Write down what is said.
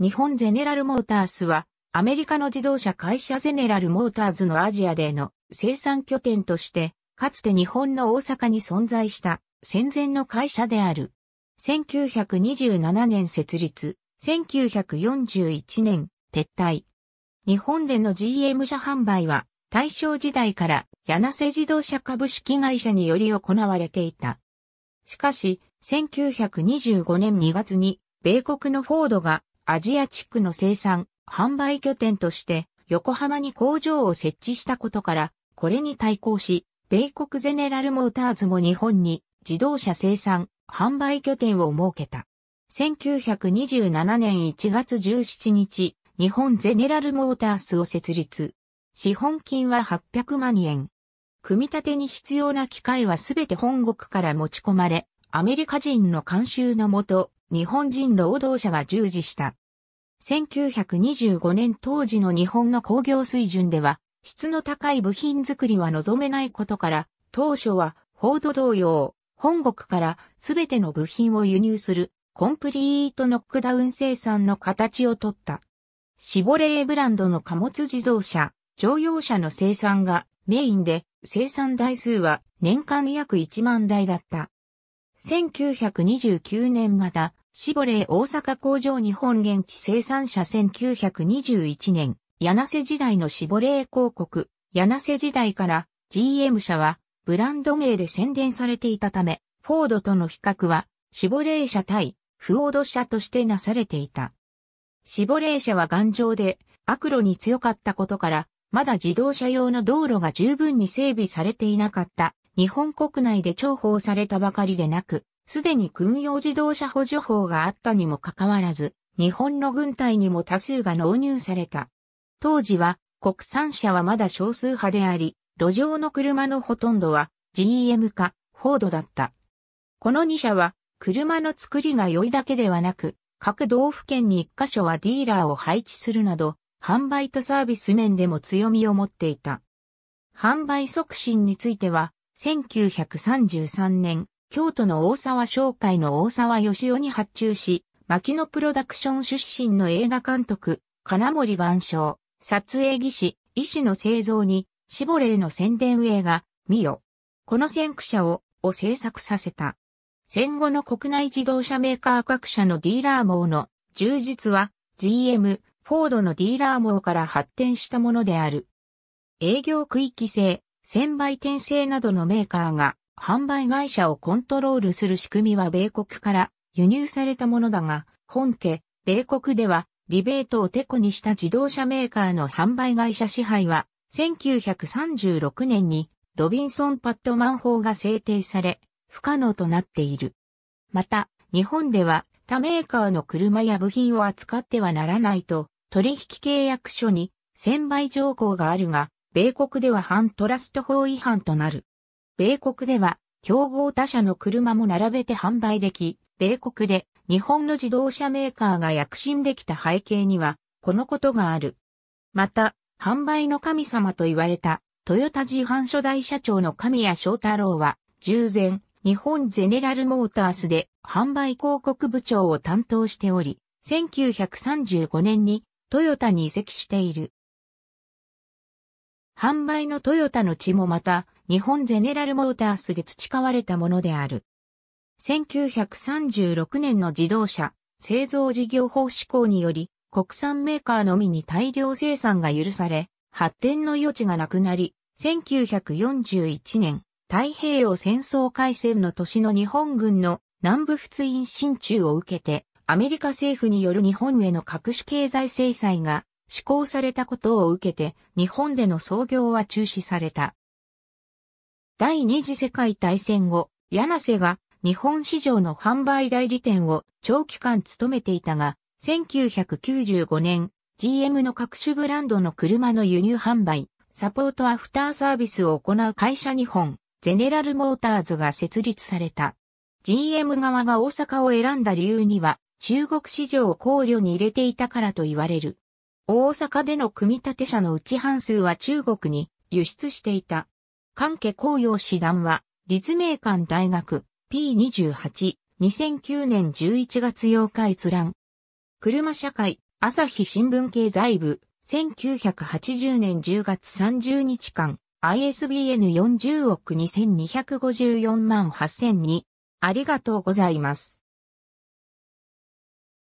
日本ゼネラルモータースは、アメリカの自動車会社ゼネラルモーターズのアジアでの生産拠点として、かつて日本の大阪に存在した戦前の会社である。1927年設立、1941年撤退。日本での GM 車販売は、大正時代から柳瀬自動車株式会社により行われていた。しかし、1925年2月に、米国のフォードがアジア地区の生産、販売拠点として横浜に工場を設置したことから、これに対抗し、米国ゼネラルモーターズも日本に自動車生産、販売拠点を設けた。1927年1月17日、日本ゼネラルモータースを設立。資本金は800万円。組み立てに必要な機械はすべて本国から持ち込まれ、アメリカ人の監修のもと、日本人労働者が従事した。1925年当時の日本の工業水準では、質の高い部品作りは望めないことから、当初は、フォード同様、本国からすべての部品を輸入する、コンプリートノックダウン生産の形をとった。シボレーブランドの貨物自動車、乗用車の生産がメインで、生産台数は年間約1万台だった。1929年型、シボレー大阪工場日本現地生産者1921年、柳瀬時代のシボレー広告、柳瀬時代から GM 社はブランド名で宣伝されていたため、フォードとの比較はシボレー社対フォード社としてなされていた。シボレー社は頑丈で悪路に強かったことから、まだ自動車用の道路が十分に整備されていなかった日本国内で重宝されたばかりでなく、すでに軍用自動車補助法があったにもかかわらず、日本の軍隊にも多数が納入された。当時は国産車はまだ少数派であり、路上の車のほとんどは GM かフォードだった。この2社は車の作りが良いだけではなく、各道府県に1カ所はディーラーを配置するなど、販売とサービス面でも強みを持っていた。販売促進については、1933年、京都の大沢商会の大沢義雄に発注し、牧野プロダクション出身の映画監督、金森万象、撮影技師、医師の製造に、シボレーの宣伝映画、ミヨ。この先駆者を、を制作させた。戦後の国内自動車メーカー各社のディーラー網の充実は GM、フォードのディーラー網から発展したものである。営業区域制、専売転生などのメーカーが販売会社をコントロールする仕組みは米国から輸入されたものだが、本家、米国ではリベートをテコにした自動車メーカーの販売会社支配は、1936年にロビンソン・パットマン法が制定され、不可能となっている。また、日本では他メーカーの車や部品を扱ってはならないと、取引契約書に専売条項があるが、米国では反トラスト法違反となる。米国では、競合他社の車も並べて販売でき、米国で日本の自動車メーカーが躍進できた背景には、このことがある。また、販売の神様と言われた、トヨタ自販初代社長の神谷翔太郎は、従前、日本ゼネラルモータースで販売広告部長を担当しており、1935年にトヨタに移籍している。販売のトヨタの地もまた、日本ゼネラルモータースで培われたものである。1936年の自動車製造事業法施行により、国産メーカーのみに大量生産が許され、発展の余地がなくなり、1941年、太平洋戦争開戦の年の日本軍の南部仏印進駐を受けて、アメリカ政府による日本への各種経済制裁が施行されたことを受けて、日本での操業は中止された。第二次世界大戦後、柳瀬が日本市場の販売代理店を長期間務めていたが、1995年、GM の各種ブランドの車の輸入販売、サポートアフターサービスを行う会社日本、ゼネラルモーターズが設立された。GM 側が大阪を選んだ理由には、中国市場を考慮に入れていたからと言われる。大阪での組み立て者のうち半数は中国に輸出していた。関家公用師団は、立命館大学 P28、2009年11月8日閲覧。車社会、朝日新聞経済部、1980年10月30日間、ISBN40 億2254万8002。ありがとうございます。